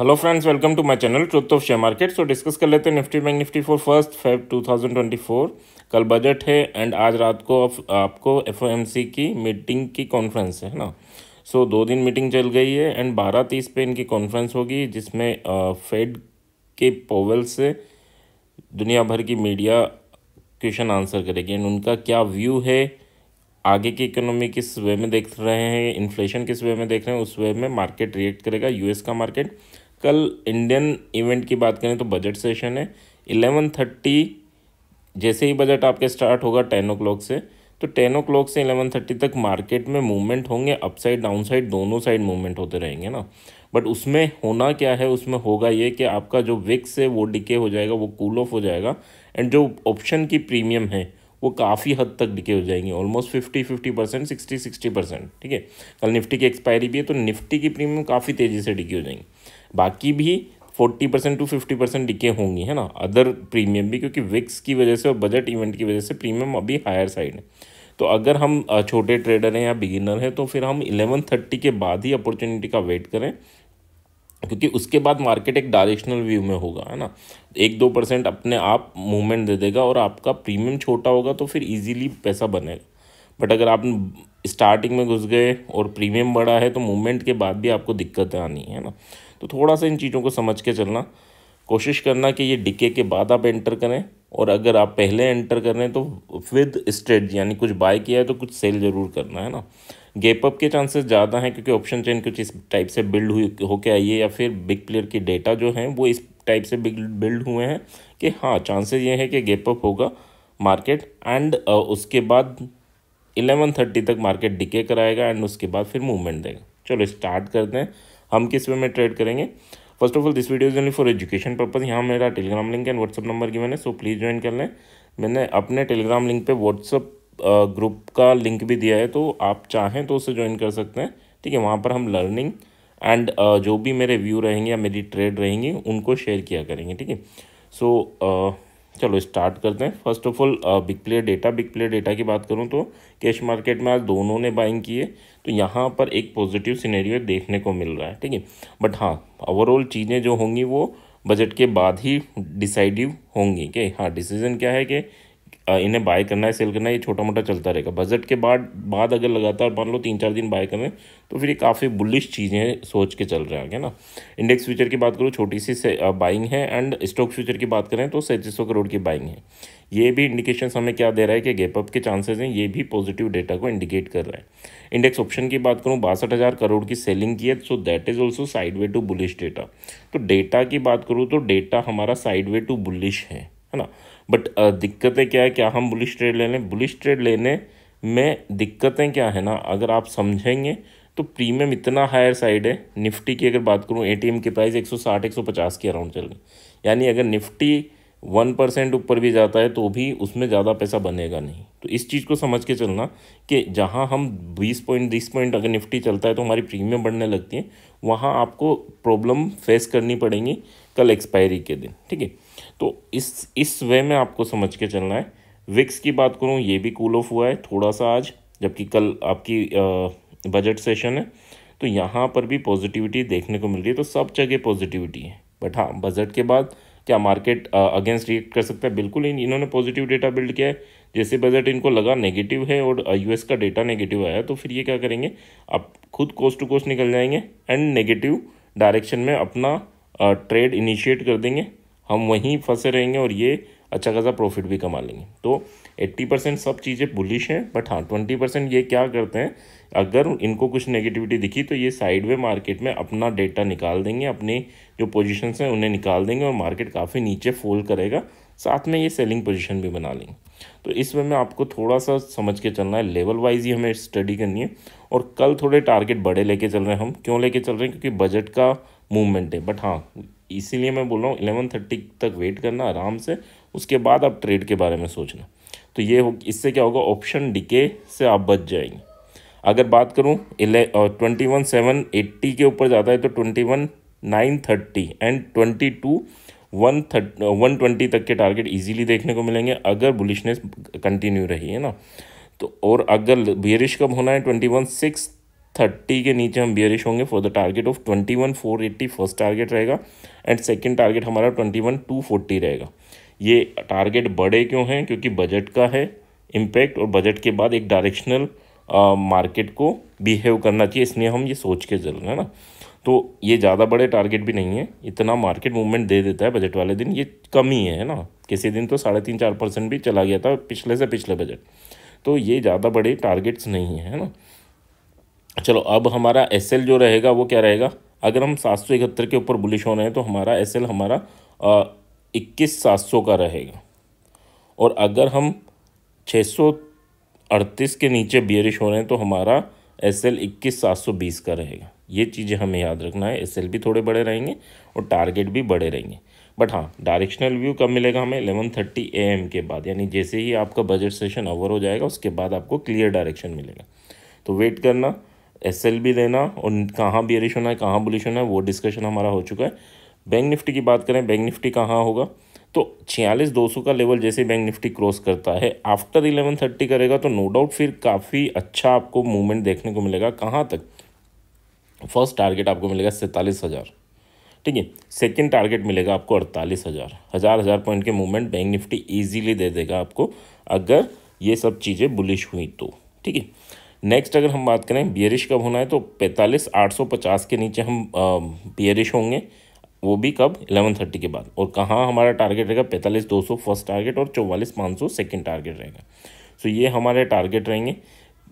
hello friends welcome to my channel truth of share market so discuss कर लेते हैं Nifty Bank Nifty for first Feb 2024 कल budget है and आज रात को आप, आपको एफओएमसी की मीटिंग की कॉन्फ्रेंस है ना सो so, दो दिन मीटिंग चल गई है एंड बारह तीस पे इनकी कॉन्फ्रेंस होगी जिसमें फेड के पोवल से दुनिया भर की मीडिया क्वेश्चन आंसर करेगी एंड उनका क्या व्यू है आगे की इकोनॉमी किस वे में देख रहे हैं इन्फ्लेशन किस वे में देख रहे हैं उस वे में मार्केट रिएक्ट करेगा यूएस का मार्केट कल इंडियन इवेंट की बात करें तो बजट सेशन है इलेवन थर्टी जैसे ही बजट आपके स्टार्ट होगा टेन ओ से तो टेन ओ से इलेवन थर्टी तक मार्केट में मूवमेंट होंगे अपसाइड डाउन साइड दोनों साइड मूवमेंट होते रहेंगे ना बट उसमें होना क्या है उसमें होगा ये कि आपका जो विक्स है वो डिके हो जाएगा वो कूल ऑफ हो जाएगा एंड जो ऑप्शन की प्रीमियम है वो काफ़ी हद तक डिके हो जाएंगी almost fifty fifty percent sixty sixty percent ठीक है कल निफ्टी की एक्सपायरी भी है तो निफ्टी की प्रीमियम काफ़ी तेज़ी से डिके हो जाएंगी बाकी भी forty percent to fifty percent decay होंगी है ना अदर प्रीमियम भी क्योंकि विक्स की वजह से और बजट इवेंट की वजह से प्रीमियम अभी हायर साइड है तो अगर हम छोटे ट्रेडर हैं या बिगिनर हैं तो फिर हम इलेवन थर्टी के बाद ही अपॉर्चुनिटी का वेट करें क्योंकि उसके बाद मार्केट एक डायरेक्शनल व्यू में होगा है ना एक दो परसेंट अपने आप मूवमेंट दे देगा और आपका प्रीमियम छोटा होगा तो फिर इजीली पैसा बनेगा बट अगर आप स्टार्टिंग में घुस गए और प्रीमियम बड़ा है तो मूवमेंट के बाद भी आपको दिक्कतें आनी है ना तो थोड़ा सा इन चीज़ों को समझ के चलना कोशिश करना कि ये डिके के बाद आप एंटर करें और अगर आप पहले एंटर कर रहे हैं तो विद स्ट्रेट यानी कुछ बाय किया है तो कुछ सेल ज़रूर करना है ना गेप अप के चांसेस ज़्यादा हैं क्योंकि ऑप्शन चेन कुछ इस टाइप से बिल्ड हुई होके आई है या फिर बिग प्लेयर की डेटा जो हैं वो इस टाइप से बिल्ड हुए हैं कि हाँ चांसेस ये हैं कि गेप अप होगा मार्केट एंड उसके बाद इलेवन थर्टी तक मार्केट डिके कराएगा एंड उसके बाद फिर मूवमेंट देगा चलो स्टार्ट करते हैं हम किस वे में ट्रेड करेंगे first of all this video is only for education purpose यहाँ मेरा Telegram link and WhatsApp number की मैंने सो प्लीज़ ज्वाइन कर लें मैंने अपने टेलीग्राम लिंक पे व्हाट्सअप ग्रुप का लिंक भी दिया है तो आप चाहें तो उसे ज्वाइन कर सकते हैं ठीक है वहाँ पर हम लर्निंग एंड uh, जो भी मेरे व्यू रहेंगे या मेरी ट्रेड रहेंगी उनको शेयर किया करेंगे ठीक है सो so, uh, चलो स्टार्ट करते हैं first of all big player data big player data की बात करूं तो कैश मार्केट में आज दोनों ने बाइंग की है तो यहाँ पर एक पॉजिटिव सिनेरियो देखने को मिल रहा है ठीक है बट हाँ ओवरऑल चीज़ें जो होंगी वो बजट के बाद ही डिसाइडिव होंगी कि हाँ डिसीजन क्या है कि इन्हें बाय करना है सेल करना है ये छोटा मोटा चलता रहेगा बजट के बाद बाद अगर लगातार मान लो तीन चार दिन बाय करें तो फिर ये काफ़ी बुलिश चीज़ें सोच के चल रहे हैं है ना इंडेक्स फ्यूचर की बात करो छोटी सी बाइंग है एंड स्टॉक फ्यूचर की बात करें तो सैंतीस करोड़ की बाइंग है ये भी इंडिकेशन हमें क्या दे रहा है कि गैपअप के चांसेज हैं ये भी पॉजिटिव डेटा को इंडिकेट कर रहा है इंडेक्स ऑप्शन की बात करूँ बासठ हज़ार करोड़ की सेलिंग की है so that is also side way to bullish data तो डेटा की बात करूँ तो डेटा हमारा साइड वे टू बुलिश है है ना बट uh, दिक्कतें क्या है क्या हम बुलिश ट्रेड ले लें बुलिश ट्रेड लेने में दिक्कतें क्या है ना अगर आप समझेंगे तो प्रीमियम इतना हायर साइड है निफ्टी की अगर बात करूँ एम की प्राइस 160 150 के अराउंड चल रही यानी अगर निफ्टी वन परसेंट ऊपर भी जाता है तो भी उसमें ज़्यादा पैसा बनेगा नहीं तो इस चीज़ को समझ के चलना कि जहाँ हम बीस पॉइंट बीस पॉइंट अगर निफ्टी चलता है तो हमारी प्रीमियम बढ़ने लगती है वहाँ आपको प्रॉब्लम फेस करनी पड़ेंगी कल एक्सपायरी के दिन ठीक है तो इस इस वे में आपको समझ के चलना है विक्स की बात करूँ ये भी कूल ऑफ हुआ है थोड़ा सा आज जबकि कल आपकी बजट सेशन है तो यहाँ पर भी पॉजिटिविटी देखने को मिल रही है तो सब जगह पॉजिटिविटी है बट हाँ बजट के बाद क्या मार्केट अगेंस्ट रिएक्ट कर सकता है बिल्कुल इन इन्होंने पॉजिटिव डेटा बिल्ड किया है जैसे बजट इनको लगा नेगेटिव है और यूएस का डेटा नेगेटिव आया तो फिर ये क्या करेंगे आप खुद कोस्ट टू कोस्ट निकल जाएंगे एंड नेगेटिव डायरेक्शन में अपना ट्रेड इनिशिएट कर देंगे हम वहीं फंसे रहेंगे और ये अच्छा खासा प्रॉफिट भी कमा लेंगे तो 80 परसेंट सब चीज़ें बुलिश हैं बट हाँ 20 परसेंट ये क्या करते हैं अगर इनको कुछ नेगेटिविटी दिखी तो ये साइड वे मार्केट में अपना डेटा निकाल देंगे अपनी जो पोजिशन हैं उन्हें निकाल देंगे और मार्केट काफ़ी नीचे फोल करेगा साथ में ये सेलिंग पोजिशन भी बना लेंगे तो इस वे में आपको थोड़ा सा समझ के चलना है लेवल वाइज ही हमें स्टडी करनी है और कल थोड़े टारगेट बड़े लेके चल रहे हैं हम क्यों लेके चल रहे हैं क्योंकि बजट का मूवमेंट है बट हाँ इसीलिए मैं बोल रहा हूँ इलेवन थर्टी तक वेट करना आराम से उसके बाद आप ट्रेड के बारे में सोचना तो ये हो इससे क्या होगा ऑप्शन डिके से आप बच जाएंगे अगर बात करूँ ट्वेंटी वन सेवन एट्टी के ऊपर जाता है तो twenty one nine thirty and twenty two one thirty one twenty तक के टारगेट इजीली देखने को मिलेंगे अगर बुलिशनेस कंटिन्यू रही है ना तो और अगर बियरिश कब होना है ट्वेंटी वन सिक्स थर्टी के नीचे हम बियरिश होंगे for the target of twenty one four eighty first target रहेगा एंड सेकेंड टारगेट हमारा ट्वेंटी वन टू फोर्टी रहेगा ये टारगेट बड़े क्यों हैं क्योंकि बजट का है इम्पैक्ट और बजट के बाद एक डायरेक्शनल मार्केट को बिहेव करना चाहिए इसलिए हम ये सोच के चल रहे हैं ना तो ये ज़्यादा बड़े टारगेट भी नहीं है इतना मार्केट मूवमेंट दे देता है बजट वाले दिन ये कम ही है ना किसी दिन तो साढ़े तीन चार परसेंट भी चला गया था पिछले से पिछले बजट तो ये ज़्यादा बड़े टारगेट्स नहीं है ना चलो अब हमारा एस जो रहेगा वो क्या रहेगा अगर हम सात सौ इकहत्तर के ऊपर बुलिश हो रहे हैं तो हमारा एस हमारा इक्कीस सात सौ का रहेगा और अगर हम छः सौ अड़तीस के नीचे बियरिश हो रहे हैं तो हमारा एस एल इक्कीस सात सौ बीस का रहेगा ये चीज़ें हमें याद रखना है एस एल भी थोड़े बड़े रहेंगे और टारगेट भी बड़े रहेंगे बट हाँ डायरेक्शनल व्यू कब मिलेगा हमें एलेवन थर्टी ए एम के बाद यानी जैसे ही आपका बजट सेशन ओवर हो जाएगा उसके बाद आपको क्लियर डायरेक्शन मिलेगा तो वेट करना एस एल भी लेना और कहाँ बियरिश होना है कहाँ बुलिश होना है वो डिस्कशन हमारा हो चुका है बैंक निफ्टी की बात करें बैंक निफ्टी कहाँ होगा तो छियालीस दो सौ का लेवल जैसे बैंक निफ्टी क्रॉस करता है आफ्टर इलेवन थर्टी करेगा तो नो डाउट फिर काफ़ी अच्छा आपको मूवमेंट देखने को मिलेगा कहाँ तक फर्स्ट टारगेट आपको मिलेगा सैंतालीस हज़ार ठीक है सेकेंड टारगेट मिलेगा आपको अड़तालीस हज़ार हज़ार हज़ार पॉइंट के मूवमेंट बैंक निफ्टी ईजीली दे देगा आपको अगर ये सब चीज़ें बुलिश हुई तो ठीक है नेक्स्ट अगर हम बात करें बियरिश कब होना है तो पैंतालीस आठ सौ पचास के नीचे हम बियरिश होंगे वो भी कब एलेवन थर्टी के बाद और कहाँ हमारा टारगेट रहेगा पैंतालीस दो सौ फर्स्ट टारगेट और चौवालीस पाँच सौ सेकेंड टारगेट रहेगा सो ये हमारे टारगेट रहेंगे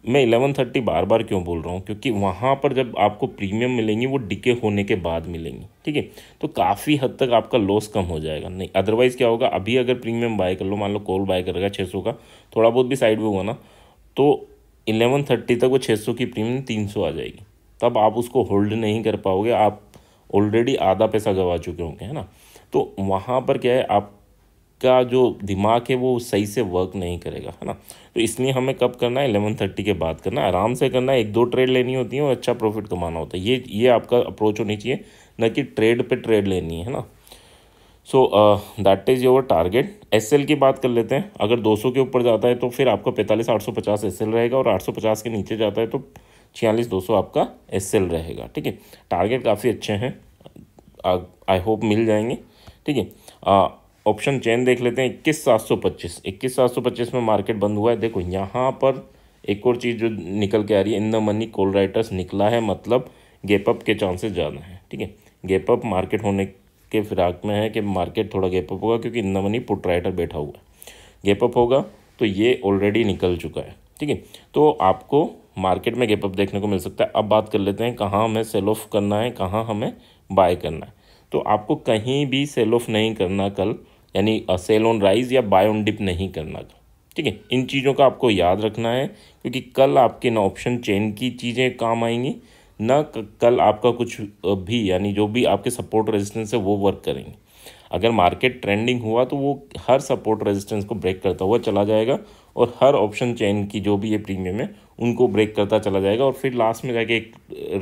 मैं एलेवन थर्टी बार बार क्यों बोल रहा हूँ क्योंकि वहाँ पर जब आपको प्रीमियम मिलेंगी वो डिके होने के बाद मिलेंगी ठीक है तो काफ़ी हद तक आपका लॉस कम हो जाएगा नहीं अदरवाइज़ क्या होगा अभी अगर प्रीमियम बाय कर लो मान लो कॉल बाय करेगा छः सौ का थोड़ा बहुत भी साइड में हुआ ना तो इलेवन थर्टी तक वो छः सौ की प्रीमियम तीन सौ आ जाएगी तब आप उसको होल्ड नहीं कर पाओगे आप ऑलरेडी आधा पैसा गवा चुके होंगे है ना तो वहाँ पर क्या है आपका जो दिमाग है वो सही से वर्क नहीं करेगा है ना तो इसलिए हमें कब करना है एलेवन थर्टी के बाद करना है आराम से करना है एक दो ट्रेड लेनी होती है और अच्छा प्रॉफिट कमाना होता है ये ये आपका अप्रोच होनी चाहिए ना कि ट्रेड पे ट्रेड लेनी है ना so that is your targets की बात कर लेते हैं अगर 200 के ऊपर जाता है तो फिर आपका पैंतालीस आठ सौ पचास एस रहेगा और 850 के नीचे जाता है तो छियालीस दो सौ आपका एस रहेगा ठीक है टारगेट काफ़ी अच्छे हैं आई होप मिल जाएंगे ठीक है ऑप्शन चेन देख लेते हैं इक्कीस सात सौ पच्चीस इक्कीस सात सौ पच्चीस में मार्केट बंद हुआ है देखो यहाँ पर एक और चीज़ जो निकल के आ रही है in the money call writers निकला है मतलब गेप अप के चांसेस ज़्यादा हैं ठीक है गेप अप मार्केट होने के फिराक में है कि मार्केट थोड़ा गैपअप होगा क्योंकि in the money put writer बैठा हुआ है गैपअप होगा तो ये ऑलरेडी निकल चुका है ठीक है तो आपको मार्केट में गैपअप देखने को मिल सकता है अब बात कर लेते हैं कहाँ हमें सेल ऑफ करना है कहाँ हमें बाय करना है तो आपको कहीं भी सेल ऑफ नहीं करना कल यानी सेल ऑन राइज या बाय ऑन डिप नहीं करना कल ठीक है इन चीज़ों का आपको याद रखना है क्योंकि कल आपके ना ऑप्शन चेन की चीज़ें काम आएंगी ना कल आपका कुछ भी यानी जो भी आपके सपोर्ट रेजिस्टेंस है वो वर्क करेंगे अगर मार्केट ट्रेंडिंग हुआ तो वो हर सपोर्ट रेजिस्टेंस को ब्रेक करता हुआ चला जाएगा और हर ऑप्शन चेन की जो भी ये प्रीमियम है उनको ब्रेक करता चला जाएगा और फिर लास्ट में जाके एक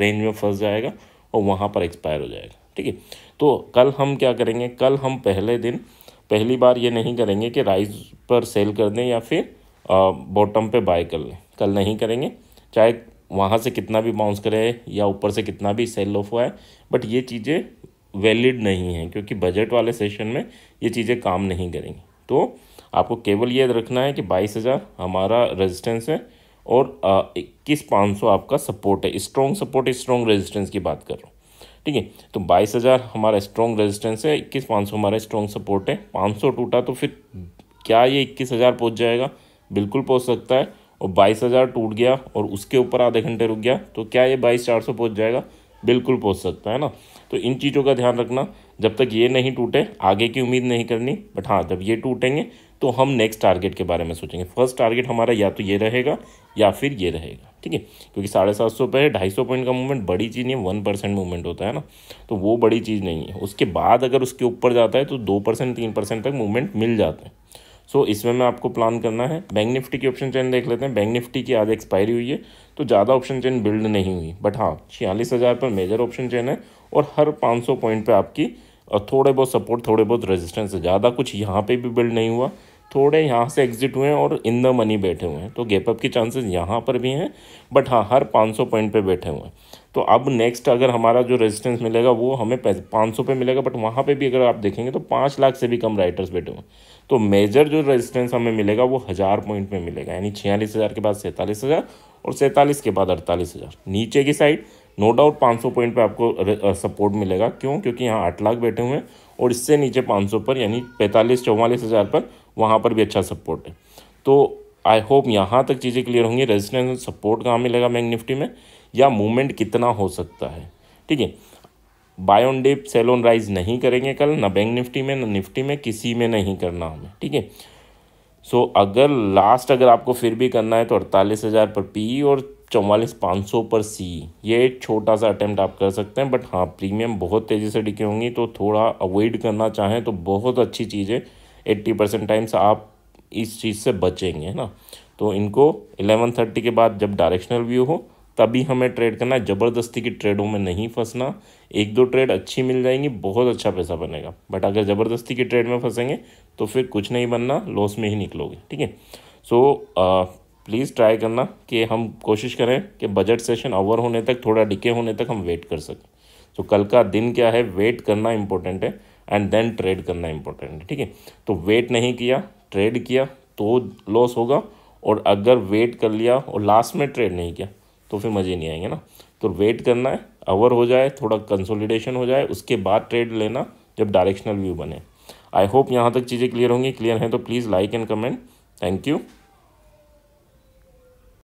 रेंज में फंस जाएगा और वहाँ पर एक्सपायर हो जाएगा ठीक है तो कल हम क्या करेंगे कल हम पहले दिन पहली बार ये नहीं करेंगे कि राइज पर सेल कर दें या फिर बॉटम पे बाय कर लें कल नहीं करेंगे चाहे वहाँ से कितना भी बाउंस करे या ऊपर से कितना भी सेल ऑफ हुआ है बट ये चीज़ें वैलिड नहीं हैं क्योंकि बजट वाले सेशन में ये चीज़ें काम नहीं करेंगी तो आपको केवल ये रखना है कि बाईस हज़ार हमारा रेजिस्टेंस है और इक्कीस पाँच सौ आपका सपोर्ट है स्ट्रॉन्ग सपोर्ट स्ट्रॉन्ग रेजिस्टेंस की बात कर रहा हूँ ठीक है तो बाईस हज़ार हमारा स्ट्रॉन्ग रेजिस्टेंस है इक्कीस पाँच सौ हमारा स्ट्रॉन्ग सपोर्ट है पाँच सौ टूटा तो फिर क्या ये इक्कीस हज़ार पहुँच जाएगा बिल्कुल पहुँच सकता है और बाईस हज़ार टूट गया और उसके ऊपर आधे घंटे रुक गया तो क्या ये बाईस चार सौ पहुँच जाएगा बिल्कुल पहुँच सकता है ना तो इन चीज़ों का ध्यान रखना जब तक ये नहीं टूटे आगे की उम्मीद नहीं करनी बट हाँ जब ये टूटेंगे तो हम नेक्स्ट टारगेट के बारे में सोचेंगे फर्स्ट टारगेट हमारा या तो ये रहेगा या फिर ये रहेगा ठीक है क्योंकि साढ़े सात सौ पे ढाई सौ पॉइंट का मूवमेंट बड़ी चीज़ नहीं है वन परसेंट मूवमेंट होता है ना तो वो बड़ी चीज़ नहीं है उसके बाद अगर उसके ऊपर जाता है तो दो परसेंट तीन परसेंट तक मूवमेंट मिल जाता है सो so, इसमें मैं आपको प्लान करना है बैंक निफ्टी की ऑप्शन चेन देख लेते हैं बैंक निफ्टी की आज एक्सपायरी हुई है तो ज़्यादा ऑप्शन चेन बिल्ड नहीं हुई बट हाँ छियालीस हज़ार पर मेजर ऑप्शन चेन है और हर पाँच सौ पॉइंट पर आपकी थोड़े बहुत सपोर्ट थोड़े बहुत रेजिस्टेंस है ज़्यादा कुछ यहाँ पर भी बिल्ड नहीं हुआ थोड़े यहाँ से एग्जिट हुए हैं और इन द मनी बैठे हुए हैं तो गैपअप के चांसेस यहाँ पर भी हैं बट हाँ हर 500 पॉइंट पे बैठे हुए हैं तो अब नेक्स्ट अगर हमारा जो रेजिस्टेंस मिलेगा वो हमें पाँच सौ पे मिलेगा बट वहाँ पे भी अगर आप देखेंगे तो पाँच लाख से भी कम राइटर्स बैठे हुए हैं तो मेजर जो रेजिस्टेंस हमें मिलेगा वो हज़ार पॉइंट में मिलेगा यानी छियालीस हज़ार के बाद सैंतालीस हज़ार और सैंतालीस के बाद अड़तालीस हज़ार नीचे की साइड नो डाउट 500 पॉइंट पे आपको सपोर्ट मिलेगा क्यों क्योंकि यहाँ आठ लाख बैठे हुए हैं और इससे नीचे 500 पर यानी पैंतालीस चौवालीस हज़ार पर वहाँ पर भी अच्छा सपोर्ट है तो आई होप यहाँ तक चीज़ें क्लियर होंगी रेजिस्टेंस सपोर्ट कहाँ मिलेगा बैंक निफ्टी में या मूवमेंट कितना हो सकता है ठीक है buy on dip sell on rise नहीं करेंगे कल ना बैंक निफ्टी में ना निफ्टी में किसी में नहीं करना हमें ठीक है सो अगर लास्ट अगर आपको फिर भी करना है तो अड़तालीस हज़ार पर पी और चौवालीस पाँच सौ पर सी ये छोटा सा अटैम्प्ट आप कर सकते हैं बट हाँ प्रीमियम बहुत तेज़ी से डिके होंगी तो थोड़ा अवॉइड करना चाहें तो बहुत अच्छी चीज़ है एट्टी परसेंट टाइम्स आप इस चीज़ से बचेंगे है ना तो इनको एलेवन थर्टी के बाद जब डायरेक्शनल व्यू हो तभी हमें ट्रेड करना है ज़बरदस्ती की ट्रेडों में नहीं फंसना एक दो ट्रेड अच्छी मिल जाएंगी बहुत अच्छा पैसा बनेगा बट अगर ज़बरदस्ती की ट्रेड में फंसेंगे तो फिर कुछ नहीं बनना लॉस में ही निकलोगे ठीक है सो प्लीज़ ट्राई करना कि हम कोशिश करें कि बजट सेशन ओवर होने तक थोड़ा डिके होने तक हम वेट कर सकें तो so, कल का दिन क्या है वेट करना इंपॉर्टेंट है एंड देन ट्रेड करना इंपॉर्टेंट है ठीक है तो वेट नहीं किया ट्रेड किया तो लॉस होगा और अगर वेट कर लिया और लास्ट में ट्रेड नहीं किया तो फिर मज़े नहीं आएंगे ना तो वेट करना है अवर हो जाए थोड़ा कंसोलिडेशन हो जाए उसके बाद ट्रेड लेना जब डायरेक्शनल व्यू बने आई होप यहाँ तक चीज़ें क्लियर होंगी क्लियर हैं तो please like and comment thank you